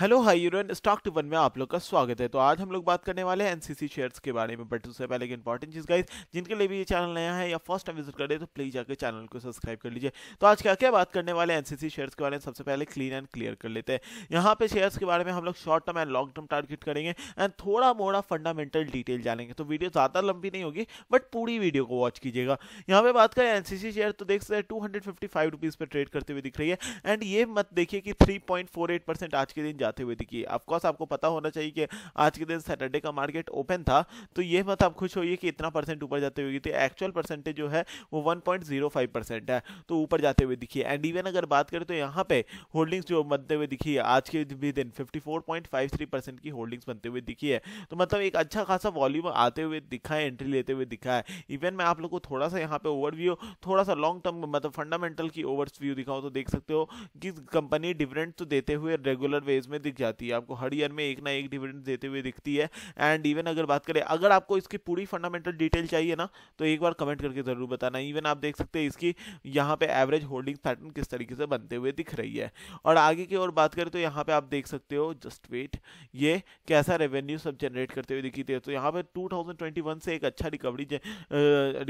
hello hi यूरोन stock two one में आप लोग का स्वागत है तो आज हम लोग बात करने वाले हैं एनसीसी शेयर्स के बारे में बट उससे पहले एक इंपॉर्टेंट चीज गाइस जिनके लिए भी ये चैनल नया है या फर्स्ट टाइम विजिट कर रहे तो प्लीज जाकर चैनल को सब्सक्राइब कर लीजिए तो आज क्या क्या बात करने वाले एनसीसी शेयर्स के बारे में सबसे पहले क्लीन एंड क्लियर कर लेते हैं यहाँ पे शेयर्स के बारे में हम लोग short term and long term target करेंगे एंड थोड़ा मोड़ा फंडामेंटल डिटेल जानेंगे तो वीडियो ज्यादा लंबी नहीं होगी बट पूरी वीडियो को वॉच कीजिएगा यहाँ पे बात करें एनसीसी शेयर तो देख सकते हैं two hundred fifty five rupees पर ट्रेड करते हुए दिख रही है एंड ये मत देखिए कि three point four eight percent आज के दिन जाते हुए दिखी ऑफकोर्स आपको पता होना चाहिए कि आज के दिन सैटरडे का मार्केट ओपन था तो ये मत आप खुश होइए कि इतना परसेंट ऊपर जाते हुए तो एक्चुअल परसेंटेज जो है वो 1.05 परसेंट है तो ऊपर जाते हुए दिखी एंड इवन अगर बात करें तो यहाँ पे होल्डिंग्स जो बनते हुए दिखी है आज के भी दिन 54.53 परसेंट की होल्डिंग्स बनते हुए दिखी है तो मतलब एक अच्छा खासा वॉल्यूम आते हुए दिखा है एंट्री लेते हुए दिखा है इवन मैं आप लोग को थोड़ा सा यहाँ पे ओवरव्यू थोड़ा सा लॉन्ग टर्म मतलब फंडामेंटल की ओवर व्यू दिखाऊँ तो देख सकते हो कि कंपनी डिविडेंड तो देते हुए रेगुलर वेज में दिख जाती है आपको हर ईयर में एक ना एक डिविडेंड देते हुए दिखती है एंड इवन अगर बात करें अगर आपको इसकी पूरी फंडामेंटल डिटेल चाहिए ना तो एक बार कमेंट करके ज़रूर बताना इवन आप देख सकते हैं इसकी यहाँ पे एवरेज होल्डिंग पैटर्न किस तरीके से बनते हुए दिख रही है और आगे की ओर बात करें तो यहाँ पे आप देख सकते हो जस्ट वेट ये कैसा रेवेन्यू सब जनरेट करते हुए दिखी थी तो यहाँ पे 2021 से एक अच्छा रिकवरी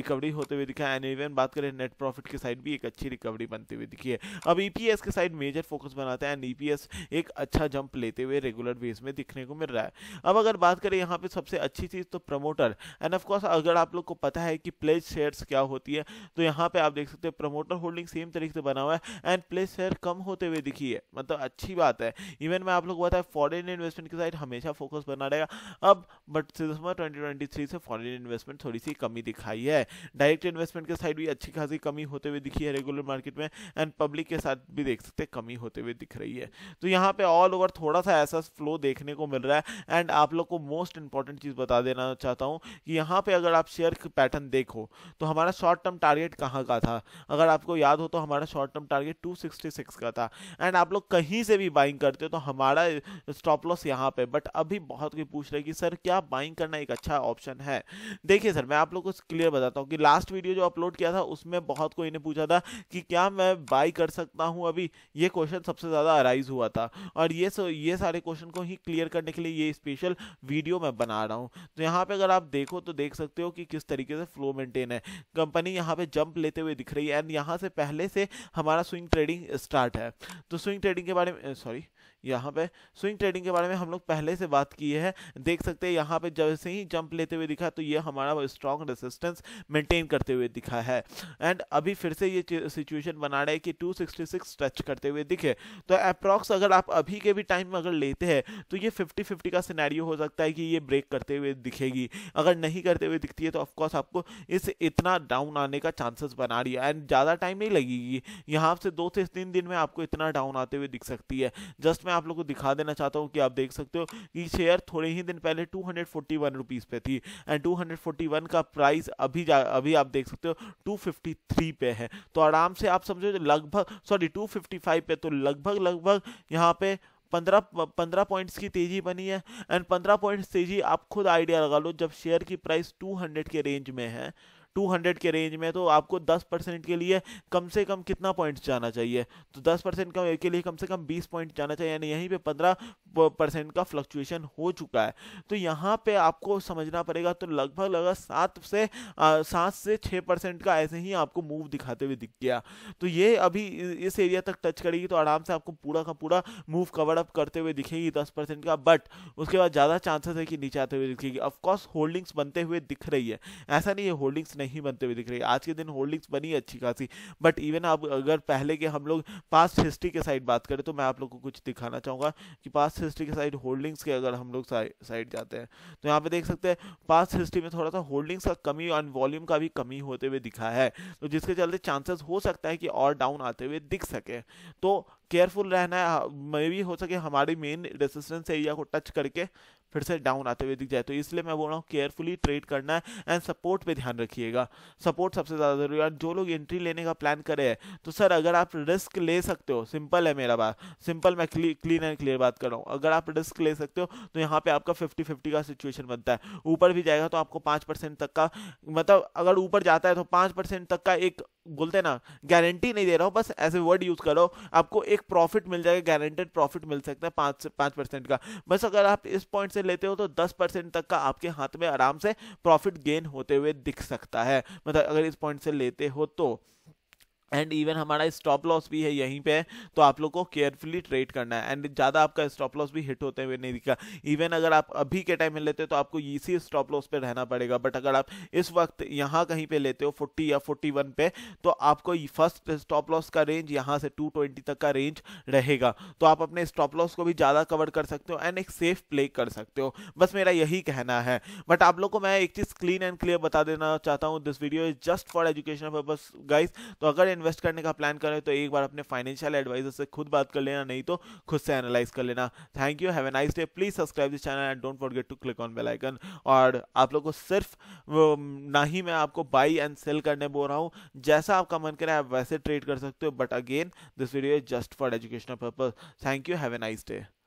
रिकवरी होते हुए दिखा एंड इवन बात करें नेट प्रॉफिट की साइड भी एक अच्छी रिकवरी बनते हुए दिखी है अब ईपीएस e के साइड मेजर फोकस बनाते हैं एंड ईपीएस e एक अच्छा जंप लेते हुए रेगुलर बेस में दिखने को मिल रहा है अब अगर बात करें यहाँ पे सबसे अच्छी चीज़ तो प्रमोटर एंड ऑफकोर्स अगर आप लोग को पता है कि प्लेज शेयर्स क्या होती है तो यहाँ पे आप देख सकते हैं प्रमोटर होल्डिंग सेम तरीके से बना हुआ है एंड प्लेज शेयर कम होते हुए दिखी है मतलब अच्छी बात है इवन मैं आप लोग को बताया फॉरन इन्वेस्टमेंट की साइड हमेशा फोकस बना रहेगा अब बट सितंबर ट्वेंटी से फॉरन इन्वेस्टमेंट थोड़ी सी कमी दिखाई है डायरेक्ट इन्वेस्टमेंट के साइड भी अच्छी खासी कमी होते हुए दिखी है रेगुलर मार्केट में एंड पब्लिक के साथ भी देख सकते हैं कमी होते हुए दिख रही है तो यहाँ पे ऑल ओवर थोड़ा सा ऐसा फ्लो देखने को मिल रहा है एंड आप लोग को मोस्ट इंपॉर्टेंट चीज़ बता देना चाहता हूँ कि यहाँ पे अगर आप शेयर पैटर्न देखो तो हमारा शॉर्ट टर्म टारगेट कहाँ का था अगर आपको याद हो तो हमारा शॉर्ट टर्म टारगेट टू का था एंड आप लोग कहीं से भी बाइंग करते हो तो हमारा स्टॉप uh, लॉस यहाँ पे बट अभी बहुत कोई पूछ रहे कि सर क्या बाइंग करना एक अच्छा ऑप्शन है देखिए सर मैं आप लोग को क्लियर बताता हूँ कि लास्ट वीडियो जो अपलोड किया था उसमें बहुत कोई ने पूछा था कि क्या मैं बाई कर सकता हूँ अभी ये क्वेश्चन सबसे ज़्यादा अराइज हुआ था और ये ये ये सारे क्वेश्चन को ही क्लियर करने के लिए ये स्पेशल वीडियो मैं बना रहा हूँ तो यहाँ पे अगर आप देखो तो देख सकते हो कि किस तरीके से फ्लो मेंटेन है कंपनी यहाँ पे जंप लेते हुए दिख रही है एंड यहाँ से पहले से हमारा स्विंग ट्रेडिंग स्टार्ट है तो स्विंग ट्रेडिंग के बारे में सॉरी यहाँ पे स्विंग ट्रेडिंग के बारे में हम लोग पहले से बात की है देख सकते हैं यहाँ पे जैसे ही जंप लेते हुए दिखा तो ये हमारा स्ट्रॉन्ग रेसिस्टेंस मेंटेन करते हुए दिखा है एंड अभी फिर से ये सिचुएशन बना रहा है कि 266 टच करते हुए दिखे तो अप्रॉक्स अगर आप अभी के भी टाइम में अगर लेते हैं तो ये फिफ्टी फिफ्टी का सीनारियो हो सकता है कि ये ब्रेक करते हुए दिखेगी अगर नहीं करते हुए दिखती है तो ऑफकोर्स आपको इस इतना डाउन आने का चांसेस बना रही है एंड ज़्यादा टाइम नहीं लगेगी यहाँ से दो से तीन दिन में आपको इतना डाउन आते हुए दिख सकती है जस्ट मैं आप लोग को दिखा देना चाहता हूँ कि आप देख सकते हो कि शेयर थोड़े ही दिन पहले two hundred forty one rupees पे थी and two hundred forty one का प्राइस अभी अभी आप देख सकते हो टू फिफ्टी थ्री पे है तो आराम से आप समझो लगभग सॉरी टू फिफ्टी फाइव पे तो लगभग लगभग यहाँ पे पंद्रह पंद्रह पॉइंट्स की तेजी बनी है एंड पंद्रह पॉइंट्स तेजी आप खुद आइडिया लगा लो जब शेयर की प्राइस टू हंड्रेड के रेंज में है हंड्रेड के रेंज में तो आपको दस परसेंट के लिए कम से कम कितना पॉइंट्स जाना चाहिए तो दस परसेंट के लिए कम से कम बीस पॉइंट जाना चाहिए यानी यहीं पर पंद्रह परसेंट का फ्लक्चुएशन हो चुका है तो यहाँ पे आपको समझना पड़ेगा तो लगभग लगभग सात से सात से छः परसेंट का ऐसे ही आपको मूव दिखाते हुए दिख गया तो ये अभी इस एरिया तक टच करेगी तो आराम से आपको पूरा का पूरा मूव कवर अप करते हुए दिखेगी दस परसेंट का बट उसके बाद ज़्यादा चांसेस है कि नीचे आते हुए दिखेगी ऑफकोर्स होल्डिंग्स बनते हुए दिख रही है ऐसा नहीं है होल्डिंग्स नहीं बनते हुए दिख रही है आज के दिन होल्डिंग्स बनी अच्छी खासी बट इवन आप अगर पहले के हम लोग पास्ट हिस्ट्री के साइड बात करें तो मैं आप लोग को कुछ दिखाना चाहूँगा कि पास्ट पास्ट हिस्ट्री के साइड होल्डिंग्स के अगर हम लोग साइड जाते हैं तो यहाँ पे देख सकते हैं पास्ट हिस्ट्री में थोड़ा सा होल्डिंग्स का कमी और वॉल्यूम का भी कमी होते हुए दिखा है तो जिसके चलते चांसेस हो सकता है कि और डाउन आते हुए दिख सके तो केयरफुल रहना है मे भी हो सके हमारी मेन रेसिस्टेंस एरिया को टच करके फिर से डाउन आते हुए दिख जाए तो इसलिए मैं बोल रहा हूँ केयरफुली ट्रेड करना है एंड सपोर्ट पे ध्यान रखिएगा सपोर्ट सबसे ज़्यादा जरूरी है जो लोग एंट्री लेने का प्लान करे हैं तो सर अगर आप रिस्क ले सकते हो सिंपल है मेरा बात सिंपल मैं क्लीन एंड क्लियर बात कर रहा हूँ अगर आप रिस्क ले सकते हो तो यहाँ पे आपका फिफ्टी फिफ्टी का सिचुएशन बनता है ऊपर भी जाएगा तो आपको पाँच परसेंट तक का मतलब अगर ऊपर जाता है तो पाँच परसेंट तक का एक बोलते ना गारंटी नहीं दे रहा हूँ बस ऐसे वर्ड यूज़ करो आपको एक प्रॉफिट मिल जाएगा गारंटेड प्रॉफिट मिल सकता है पाँच पाँच परसेंट का बस अगर आप इस पॉइंट से लेते हो तो दस परसेंट तक का आपके हाथ में आराम से प्रॉफिट गेन होते हुए दिख सकता है मतलब अगर इस पॉइंट से लेते हो तो एंड इवन हमारा स्टॉप लॉस भी है यहीं पे तो आप लोग को केयरफुली ट्रेड करना है एंड ज़्यादा आपका स्टॉप लॉस भी हिट होते हुए नहीं दिखा इवन अगर आप अभी के टाइम में लेते हो तो आपको इसी स्टॉप लॉस पे रहना पड़ेगा बट अगर आप इस वक्त यहाँ कहीं पे लेते हो 40 या 41 पे तो आपको फर्स्ट स्टॉप लॉस का रेंज यहाँ से टू तक का रेंज रहेगा तो आप अपने स्टॉप लॉस को भी ज़्यादा कवर कर सकते हो एंड एक सेफ प्ले कर सकते हो बस मेरा यही कहना है बट आप लोग को मैं एक चीज़ क्लीन एंड क्लियर बता देना चाहता हूँ this video is just for education purpose guys तो अगर इन्वेस्ट करने का प्लान करें तो एक बार अपने फाइनेंशियल एडवाइजर से खुद बात कर लेना नहीं तो खुद से एनालाइज कर लेना thank you have a nice day please subscribe this channel and don't forget to click on bell icon और आप लोग को सिर्फ ना ही मैं आपको बाई एंड सेल करने बोल रहा हूँ जैसा आपका मन करे आप वैसे ट्रेड कर सकते हो but again this video is just for educational purpose thank you have a nice day